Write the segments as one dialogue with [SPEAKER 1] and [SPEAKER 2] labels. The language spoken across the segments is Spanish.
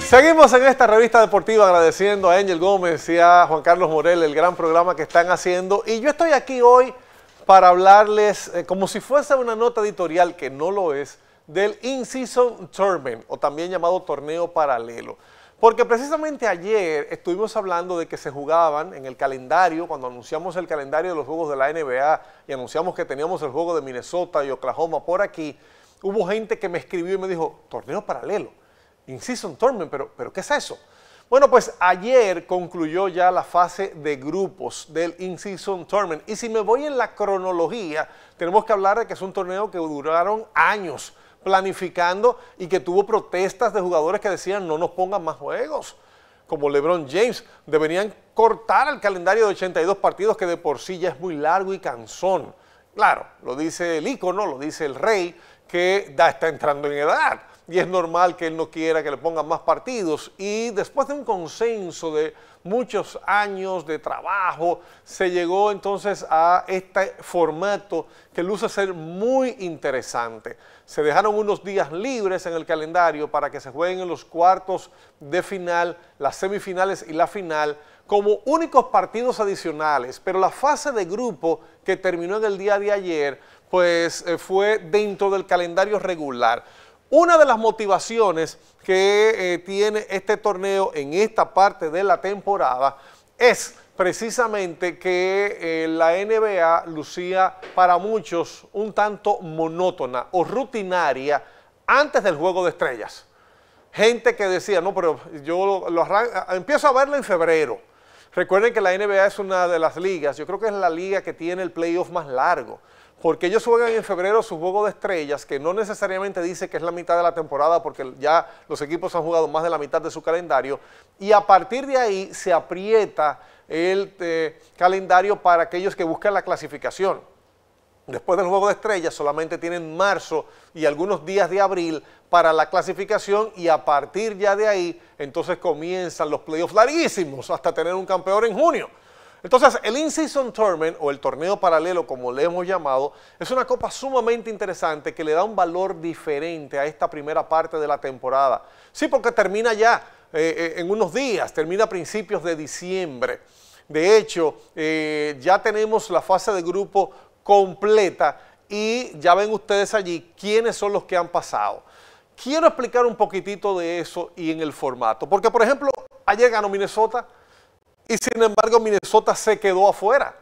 [SPEAKER 1] Seguimos en esta revista deportiva agradeciendo a Ángel Gómez y a Juan Carlos Morel el gran programa que están haciendo. Y yo estoy aquí hoy para hablarles, eh, como si fuese una nota editorial que no lo es, del In-Season Tournament, o también llamado torneo paralelo. Porque precisamente ayer estuvimos hablando de que se jugaban en el calendario, cuando anunciamos el calendario de los juegos de la NBA y anunciamos que teníamos el juego de Minnesota y Oklahoma por aquí, hubo gente que me escribió y me dijo, torneo paralelo, in-season tournament, pero, pero ¿qué es eso? Bueno, pues ayer concluyó ya la fase de grupos del In-Season Tournament. Y si me voy en la cronología, tenemos que hablar de que es un torneo que duraron años planificando y que tuvo protestas de jugadores que decían no nos pongan más juegos, como LeBron James. Deberían cortar el calendario de 82 partidos que de por sí ya es muy largo y cansón. Claro, lo dice el ícono, lo dice el rey, que ya está entrando en edad y es normal que él no quiera que le pongan más partidos. Y después de un consenso de muchos años de trabajo, se llegó entonces a este formato que luce ser muy interesante. Se dejaron unos días libres en el calendario para que se jueguen en los cuartos de final, las semifinales y la final como únicos partidos adicionales, pero la fase de grupo que terminó en el día de ayer, pues eh, fue dentro del calendario regular. Una de las motivaciones que eh, tiene este torneo en esta parte de la temporada es precisamente que eh, la NBA lucía para muchos un tanto monótona o rutinaria antes del Juego de Estrellas. Gente que decía, no, pero yo lo empiezo a verlo en febrero. Recuerden que la NBA es una de las ligas, yo creo que es la liga que tiene el playoff más largo porque ellos juegan en febrero su juego de estrellas, que no necesariamente dice que es la mitad de la temporada, porque ya los equipos han jugado más de la mitad de su calendario, y a partir de ahí se aprieta el eh, calendario para aquellos que buscan la clasificación. Después del juego de estrellas solamente tienen marzo y algunos días de abril para la clasificación y a partir ya de ahí entonces comienzan los playoffs larguísimos hasta tener un campeón en junio. Entonces, el In-Season Tournament o el torneo paralelo, como le hemos llamado, es una copa sumamente interesante que le da un valor diferente a esta primera parte de la temporada. Sí, porque termina ya eh, eh, en unos días, termina a principios de diciembre. De hecho, eh, ya tenemos la fase de grupo completa y ya ven ustedes allí quiénes son los que han pasado. Quiero explicar un poquitito de eso y en el formato, porque por ejemplo, ayer ganó Minnesota, y sin embargo Minnesota se quedó afuera.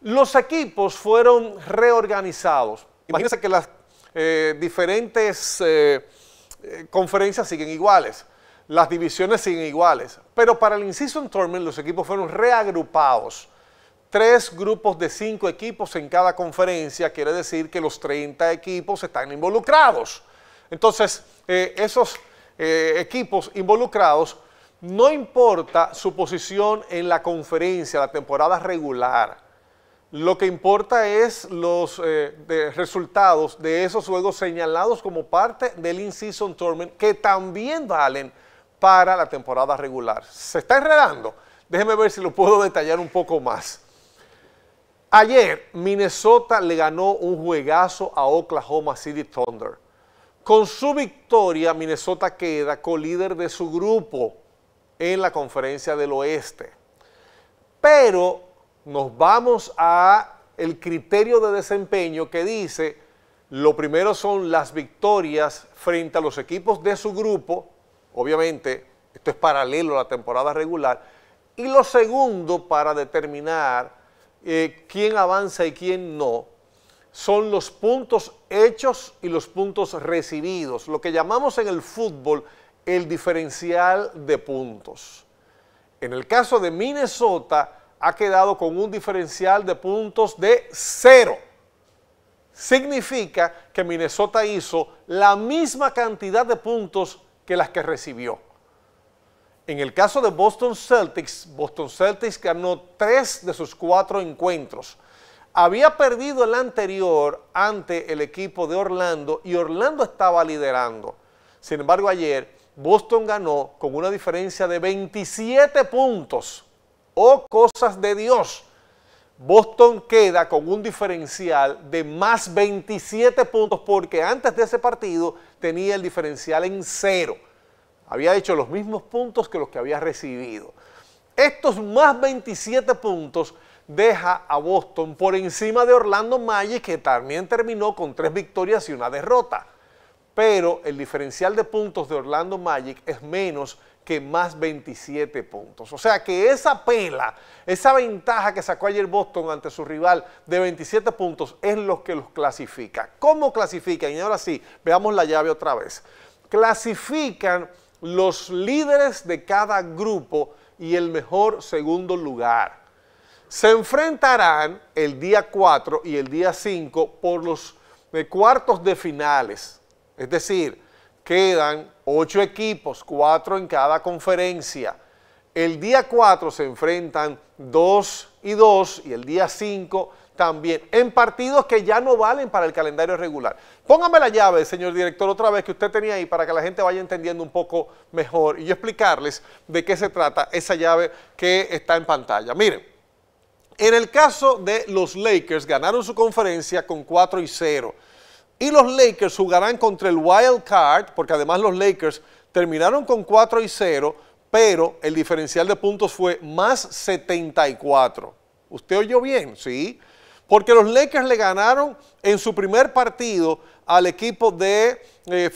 [SPEAKER 1] Los equipos fueron reorganizados. Imagínense que las eh, diferentes eh, eh, conferencias siguen iguales, las divisiones siguen iguales, pero para el Incision tournament los equipos fueron reagrupados. Tres grupos de cinco equipos en cada conferencia, quiere decir que los 30 equipos están involucrados. Entonces, esos equipos involucrados no importa su posición en la conferencia, la temporada regular. Lo que importa es los eh, resultados de esos juegos señalados como parte del In-Season Tournament que también valen para la temporada regular. Se está enredando. Déjeme ver si lo puedo detallar un poco más. Ayer, Minnesota le ganó un juegazo a Oklahoma City Thunder. Con su victoria, Minnesota queda co-líder de su grupo en la Conferencia del Oeste. Pero nos vamos a el criterio de desempeño que dice lo primero son las victorias frente a los equipos de su grupo, obviamente esto es paralelo a la temporada regular, y lo segundo para determinar eh, quién avanza y quién no, son los puntos hechos y los puntos recibidos, lo que llamamos en el fútbol el diferencial de puntos. En el caso de Minnesota, ha quedado con un diferencial de puntos de cero. Significa que Minnesota hizo la misma cantidad de puntos que las que recibió. En el caso de Boston Celtics, Boston Celtics ganó tres de sus cuatro encuentros. Había perdido el anterior ante el equipo de Orlando y Orlando estaba liderando. Sin embargo, ayer Boston ganó con una diferencia de 27 puntos. Oh, cosas de Dios. Boston queda con un diferencial de más 27 puntos porque antes de ese partido tenía el diferencial en cero. Había hecho los mismos puntos que los que había recibido. Estos más 27 puntos deja a Boston por encima de Orlando Magic que también terminó con tres victorias y una derrota pero el diferencial de puntos de Orlando Magic es menos que más 27 puntos. O sea que esa pela, esa ventaja que sacó ayer Boston ante su rival de 27 puntos es lo que los clasifica. ¿Cómo clasifican? Y ahora sí, veamos la llave otra vez. Clasifican los líderes de cada grupo y el mejor segundo lugar. Se enfrentarán el día 4 y el día 5 por los eh, cuartos de finales es decir, quedan ocho equipos, cuatro en cada conferencia. El día 4 se enfrentan 2 y 2 y el día 5 también, en partidos que ya no valen para el calendario regular. Póngame la llave, señor director, otra vez que usted tenía ahí para que la gente vaya entendiendo un poco mejor y yo explicarles de qué se trata esa llave que está en pantalla. Miren, en el caso de los Lakers, ganaron su conferencia con 4 y 0. Y los Lakers jugarán contra el Wild Card, porque además los Lakers terminaron con 4 y 0, pero el diferencial de puntos fue más 74. ¿Usted oyó bien? Sí. Porque los Lakers le ganaron en su primer partido al equipo de, eh,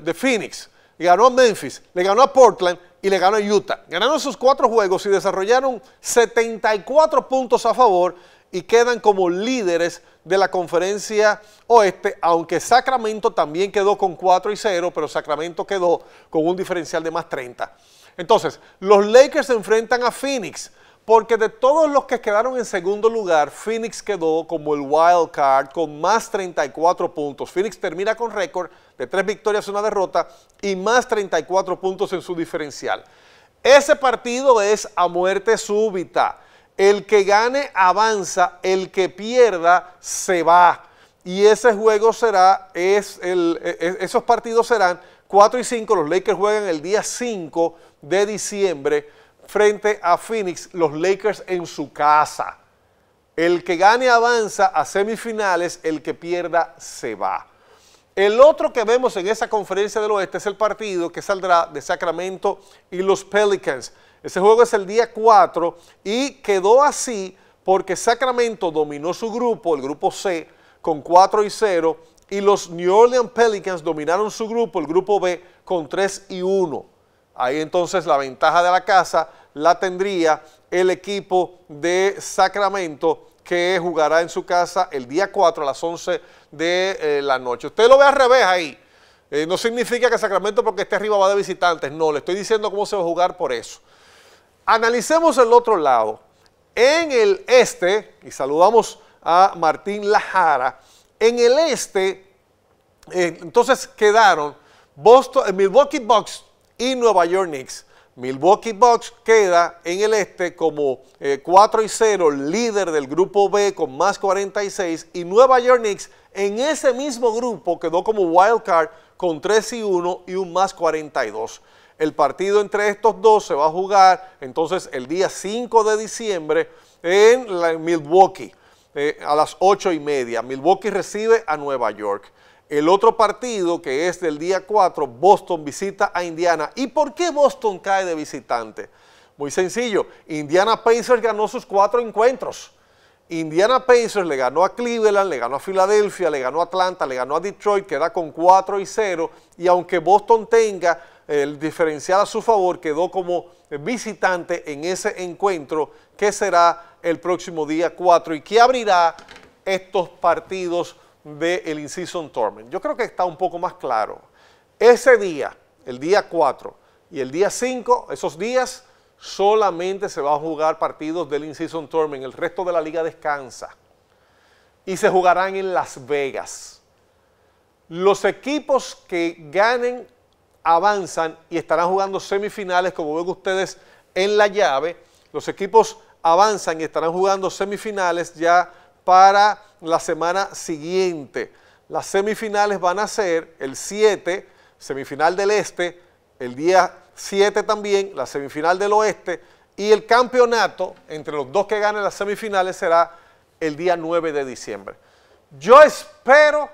[SPEAKER 1] de Phoenix. Le ganó a Memphis, le ganó a Portland y le ganó a Utah. Ganaron sus cuatro juegos y desarrollaron 74 puntos a favor y quedan como líderes de la conferencia oeste, aunque Sacramento también quedó con 4 y 0, pero Sacramento quedó con un diferencial de más 30. Entonces, los Lakers se enfrentan a Phoenix, porque de todos los que quedaron en segundo lugar, Phoenix quedó como el wild card con más 34 puntos. Phoenix termina con récord de 3 victorias, una derrota y más 34 puntos en su diferencial. Ese partido es a muerte súbita. El que gane avanza, el que pierda se va. Y ese juego será, e, e, esos partidos serán 4 y 5. Los Lakers juegan el día 5 de diciembre frente a Phoenix, los Lakers en su casa. El que gane avanza a semifinales, el que pierda se va. El otro que vemos en esa conferencia del oeste es el partido que saldrá de Sacramento y los Pelicans. Ese juego es el día 4 y quedó así porque Sacramento dominó su grupo, el grupo C, con 4 y 0 y los New Orleans Pelicans dominaron su grupo, el grupo B, con 3 y 1. Ahí entonces la ventaja de la casa la tendría el equipo de Sacramento que jugará en su casa el día 4 a las 11 de eh, la noche. Usted lo ve al revés ahí. Eh, no significa que Sacramento porque esté arriba va de visitantes. No, le estoy diciendo cómo se va a jugar por eso. Analicemos el otro lado. En el este, y saludamos a Martín Lajara, en el este, eh, entonces quedaron Boston, eh, Milwaukee Bucks y Nueva York Knicks. Milwaukee Bucks queda en el este como 4 eh, y 0, líder del grupo B con más 46. Y Nueva York Knicks en ese mismo grupo quedó como wild con 3 y 1 y un más 42. El partido entre estos dos se va a jugar entonces el día 5 de diciembre en, Milwaukee eh, a las 8 y media. Milwaukee recibe a Nueva York. El otro partido que es del día 4, Boston visita a Indiana. ¿Y por qué Boston cae de visitante? Muy sencillo, Indiana Pacers ganó sus cuatro encuentros. Indiana Pacers le ganó a Cleveland, le ganó a Filadelfia, le ganó a Atlanta, le ganó a Detroit, queda con 4 y 0. Y aunque Boston tenga el diferencial a su favor, quedó como visitante en ese encuentro que será el próximo día 4 y que abrirá estos partidos del de In-Season Tournament. Yo creo que está un poco más claro. Ese día, el día 4 y el día 5, esos días solamente se van a jugar partidos del In-Season Tournament. El resto de la liga descansa. Y se jugarán en Las Vegas. Los equipos que ganen avanzan y estarán jugando semifinales, como ven ustedes en la llave. Los equipos avanzan y estarán jugando semifinales ya para la semana siguiente. Las semifinales van a ser el 7, semifinal del este, el día 7 también, la semifinal del oeste, y el campeonato entre los dos que ganen las semifinales será el día 9 de diciembre. Yo espero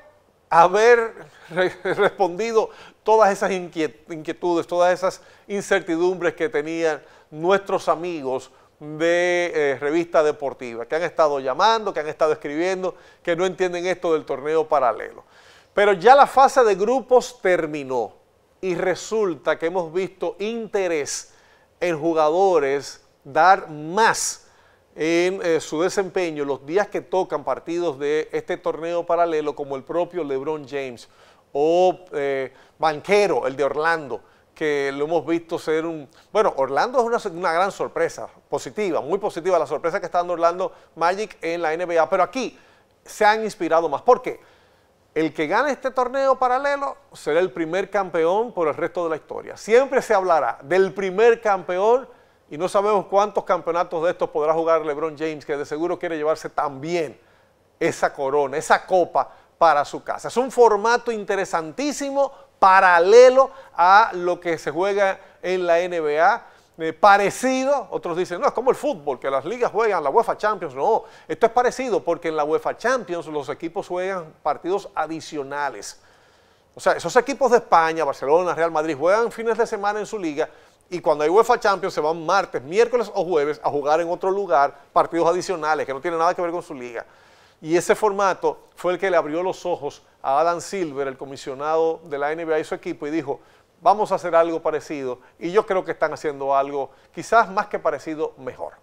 [SPEAKER 1] haber respondido todas esas inquietudes, todas esas incertidumbres que tenían nuestros amigos de eh, revista deportiva, que han estado llamando, que han estado escribiendo, que no entienden esto del torneo paralelo. Pero ya la fase de grupos terminó y resulta que hemos visto interés en jugadores dar más en eh, su desempeño los días que tocan partidos de este torneo paralelo, como el propio LeBron James o eh, Banquero, el de Orlando, que lo hemos visto ser un... Bueno, Orlando es una, gran sorpresa, positiva, muy positiva la sorpresa que está dando Orlando Magic en la NBA, pero aquí se han inspirado más. porque El que gane este torneo paralelo será el primer campeón por el resto de la historia. Siempre se hablará del primer campeón y no sabemos cuántos campeonatos de estos podrá jugar LeBron James, que de seguro quiere llevarse también esa corona, esa copa para su casa. Es un formato interesantísimo, paralelo a lo que se juega en la NBA. Eh, parecido, otros dicen, no, es como el fútbol, que las ligas juegan la UEFA Champions. No, esto es parecido porque en la UEFA Champions los equipos juegan partidos adicionales. O sea, esos equipos de España, Barcelona, Real Madrid, juegan fines de semana en su liga y cuando hay UEFA Champions se van martes, miércoles o jueves a jugar en otro lugar partidos adicionales que no tienen nada que ver con su liga. Y ese formato fue el que le abrió los ojos a Adam Silver, el comisionado de la NBA y su equipo, y dijo, vamos a hacer algo parecido. Y yo creo que están haciendo algo quizás más que parecido, mejor.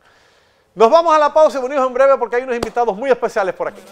[SPEAKER 1] Nos vamos a la pausa y unimos en breve porque hay unos invitados muy especiales por aquí.